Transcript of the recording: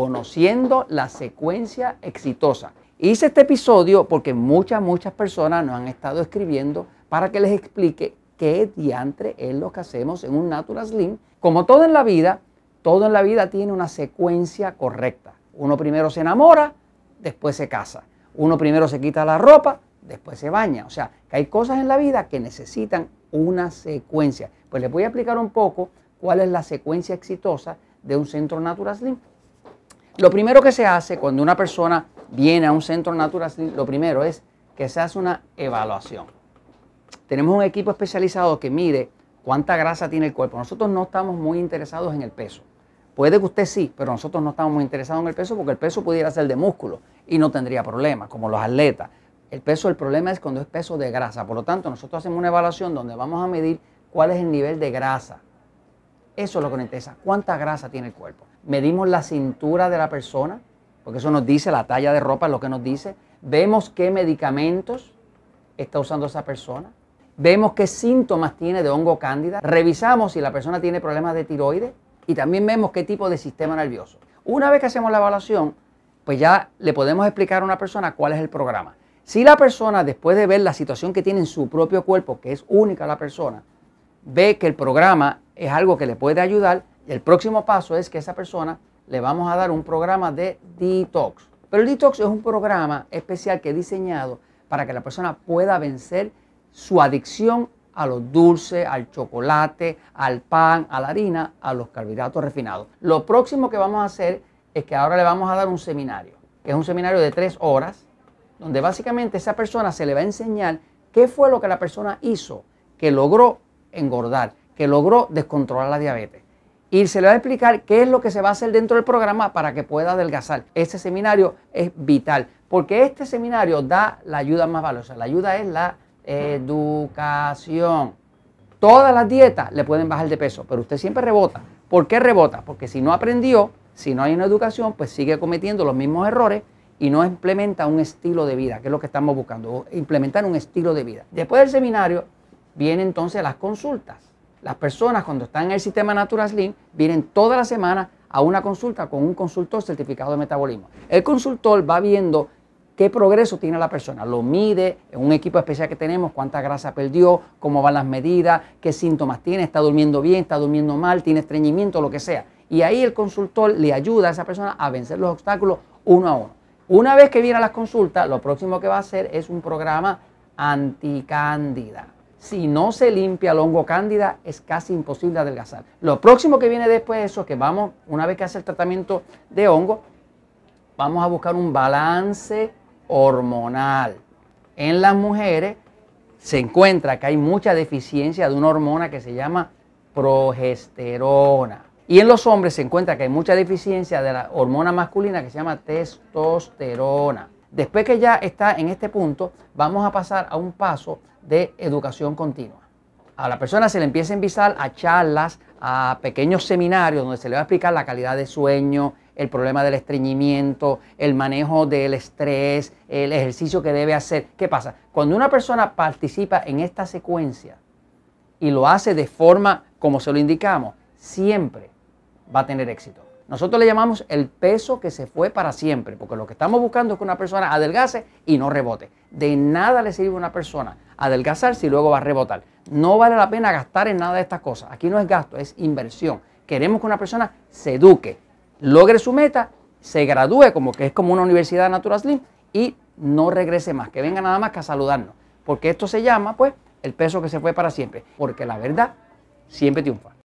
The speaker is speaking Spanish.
conociendo la secuencia exitosa. Hice este episodio porque muchas, muchas personas nos han estado escribiendo para que les explique qué diantre es lo que hacemos en un Natural Slim. Como todo en la vida, todo en la vida tiene una secuencia correcta. Uno primero se enamora, después se casa. Uno primero se quita la ropa, después se baña. O sea, que hay cosas en la vida que necesitan una secuencia. Pues les voy a explicar un poco cuál es la secuencia exitosa de un centro Natural Slim. Lo primero que se hace cuando una persona viene a un centro natural, lo primero es que se hace una evaluación. Tenemos un equipo especializado que mide cuánta grasa tiene el cuerpo. Nosotros no estamos muy interesados en el peso. Puede que usted sí, pero nosotros no estamos muy interesados en el peso porque el peso pudiera ser de músculo y no tendría problemas como los atletas. El peso, el problema es cuando es peso de grasa. Por lo tanto, nosotros hacemos una evaluación donde vamos a medir cuál es el nivel de grasa eso es lo que nos interesa. ¿Cuánta grasa tiene el cuerpo? Medimos la cintura de la persona, porque eso nos dice, la talla de ropa es lo que nos dice. Vemos qué medicamentos está usando esa persona. Vemos qué síntomas tiene de hongo cándida. Revisamos si la persona tiene problemas de tiroides y también vemos qué tipo de sistema nervioso. Una vez que hacemos la evaluación, pues ya le podemos explicar a una persona cuál es el programa. Si la persona, después de ver la situación que tiene en su propio cuerpo, que es única la persona, ve que el programa es algo que le puede ayudar, y el próximo paso es que a esa persona le vamos a dar un programa de detox. Pero el detox es un programa especial que he diseñado para que la persona pueda vencer su adicción a los dulces, al chocolate, al pan, a la harina, a los carbohidratos refinados. Lo próximo que vamos a hacer es que ahora le vamos a dar un seminario, que es un seminario de tres horas, donde básicamente esa persona se le va a enseñar qué fue lo que la persona hizo que logró engordar, que logró descontrolar la diabetes. Y se le va a explicar qué es lo que se va a hacer dentro del programa para que pueda adelgazar. Este seminario es vital, porque este seminario da la ayuda más valiosa. La ayuda es la educación. Todas las dietas le pueden bajar de peso, pero usted siempre rebota. ¿Por qué rebota? Porque si no aprendió, si no hay una educación, pues sigue cometiendo los mismos errores y no implementa un estilo de vida, que es lo que estamos buscando, implementar un estilo de vida. Después del seminario, vienen entonces las consultas. Las personas cuando están en el sistema slim vienen toda la semana a una consulta con un consultor certificado de metabolismo. El consultor va viendo qué progreso tiene la persona. Lo mide en un equipo especial que tenemos, cuánta grasa perdió, cómo van las medidas, qué síntomas tiene, está durmiendo bien, está durmiendo mal, tiene estreñimiento, lo que sea. Y ahí el consultor le ayuda a esa persona a vencer los obstáculos uno a uno. Una vez que viene a las consultas, lo próximo que va a hacer es un programa anticándida si no se limpia el hongo cándida, es casi imposible adelgazar. Lo próximo que viene después de eso es que vamos, una vez que hace el tratamiento de hongo, vamos a buscar un balance hormonal. En las mujeres se encuentra que hay mucha deficiencia de una hormona que se llama progesterona. Y en los hombres se encuentra que hay mucha deficiencia de la hormona masculina que se llama testosterona. Después que ya está en este punto, vamos a pasar a un paso de educación continua. A la persona se le empieza a invitar a charlas, a pequeños seminarios donde se le va a explicar la calidad de sueño, el problema del estreñimiento, el manejo del estrés, el ejercicio que debe hacer. ¿Qué pasa? Cuando una persona participa en esta secuencia y lo hace de forma como se lo indicamos, siempre va a tener éxito. Nosotros le llamamos el peso que se fue para siempre, porque lo que estamos buscando es que una persona adelgace y no rebote. De nada le sirve a una persona adelgazar si luego va a rebotar. No vale la pena gastar en nada de estas cosas. Aquí no es gasto, es inversión. Queremos que una persona se eduque, logre su meta, se gradúe como que es como una universidad Natural Slim y no regrese más, que venga nada más que a saludarnos, porque esto se llama pues el peso que se fue para siempre, porque la verdad siempre triunfa.